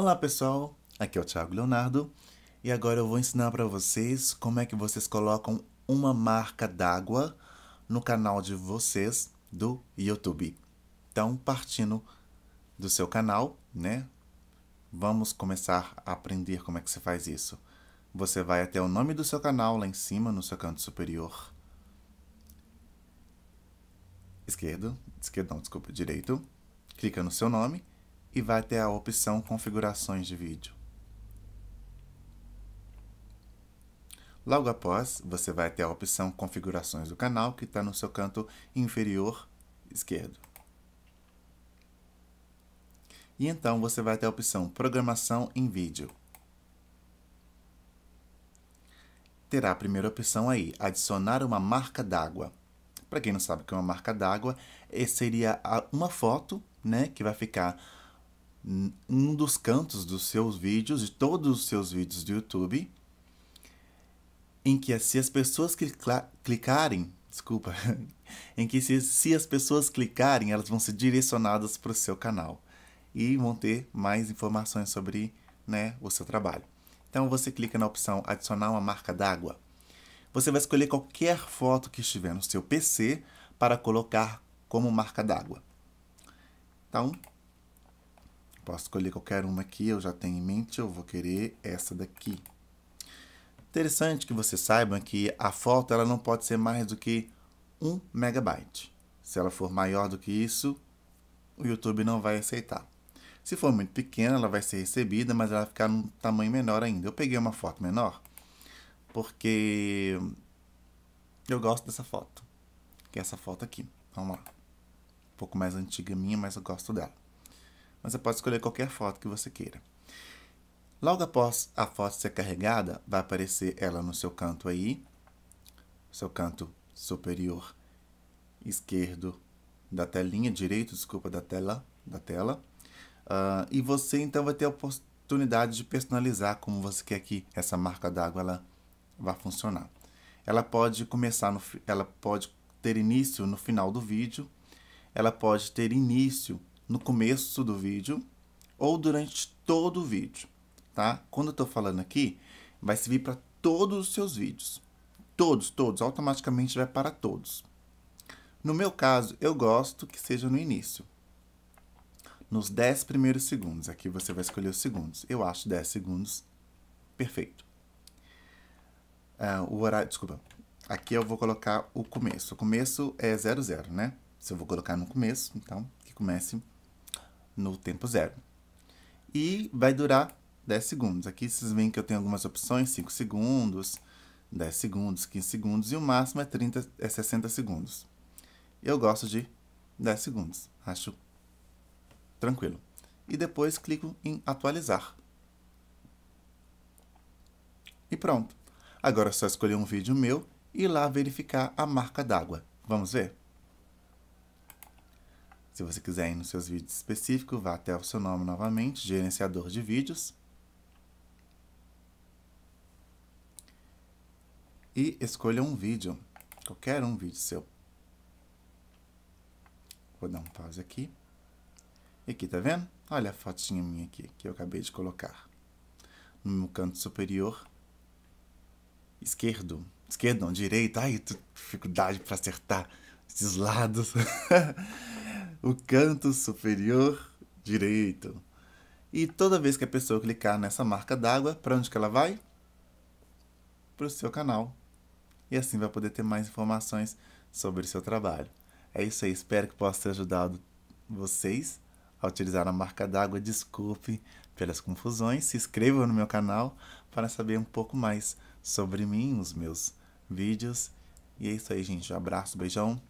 Olá pessoal, aqui é o Thiago Leonardo e agora eu vou ensinar para vocês como é que vocês colocam uma marca d'água no canal de vocês do YouTube. Então, partindo do seu canal, né? Vamos começar a aprender como é que se faz isso. Você vai até o nome do seu canal lá em cima, no seu canto superior. Esquerdo, esquerdo não, desculpa, direito. Clica no seu nome e vai até a opção Configurações de vídeo. Logo após, você vai até a opção Configurações do canal, que está no seu canto inferior esquerdo. E então você vai até a opção Programação em vídeo. Terá a primeira opção aí, adicionar uma marca d'água. Para quem não sabe o que é uma marca d'água, seria uma foto né, que vai ficar um dos cantos dos seus vídeos, de todos os seus vídeos do YouTube, em que se as pessoas clicarem, desculpa, em que se, se as pessoas clicarem, elas vão ser direcionadas para o seu canal e vão ter mais informações sobre né, o seu trabalho. Então você clica na opção adicionar uma marca d'água. Você vai escolher qualquer foto que estiver no seu PC para colocar como marca d'água. Então, Posso escolher qualquer uma aqui, eu já tenho em mente, eu vou querer essa daqui. Interessante que você saibam que a foto ela não pode ser mais do que 1 megabyte. Se ela for maior do que isso, o YouTube não vai aceitar. Se for muito pequena, ela vai ser recebida, mas ela vai ficar num tamanho menor ainda. Eu peguei uma foto menor porque eu gosto dessa foto, que é essa foto aqui. Vamos lá. Um pouco mais antiga minha, mas eu gosto dela mas você pode escolher qualquer foto que você queira. Logo após a foto ser carregada, vai aparecer ela no seu canto aí, seu canto superior esquerdo da telinha, direito, desculpa, da tela, da tela. Uh, e você então vai ter a oportunidade de personalizar como você quer que essa marca d'água ela vá funcionar. Ela pode começar no, ela pode ter início no final do vídeo, ela pode ter início no começo do vídeo ou durante todo o vídeo, tá? Quando eu tô falando aqui, vai servir para todos os seus vídeos. Todos, todos, automaticamente vai para todos. No meu caso, eu gosto que seja no início. Nos 10 primeiros segundos. Aqui você vai escolher os segundos. Eu acho 10 segundos perfeito. Ah, o horário, desculpa. Aqui eu vou colocar o começo. O começo é 00, né? Se eu vou colocar no começo, então, que comece no tempo zero. E vai durar 10 segundos. Aqui vocês veem que eu tenho algumas opções, 5 segundos, 10 segundos, 15 segundos, e o máximo é, 30, é 60 segundos. Eu gosto de 10 segundos, acho tranquilo. E depois clico em atualizar. E pronto. Agora é só escolher um vídeo meu e ir lá verificar a marca d'água. Vamos ver? Se você quiser ir nos seus vídeos específicos, vá até o seu nome novamente, gerenciador de vídeos. E escolha um vídeo, qualquer um vídeo seu. Vou dar um pause aqui. E aqui, tá vendo? Olha a fotinha minha aqui, que eu acabei de colocar. No canto superior esquerdo. Esquerdo, não, direito. Ai, dificuldade para acertar esses lados. o canto superior direito. E toda vez que a pessoa clicar nessa marca d'água, para onde que ela vai? Para o seu canal. E assim vai poder ter mais informações sobre o seu trabalho. É isso aí, espero que possa ter ajudado vocês a utilizar a marca d'água. Desculpe pelas confusões. Se inscrevam no meu canal para saber um pouco mais sobre mim, os meus vídeos. E é isso aí, gente. Um abraço, beijão.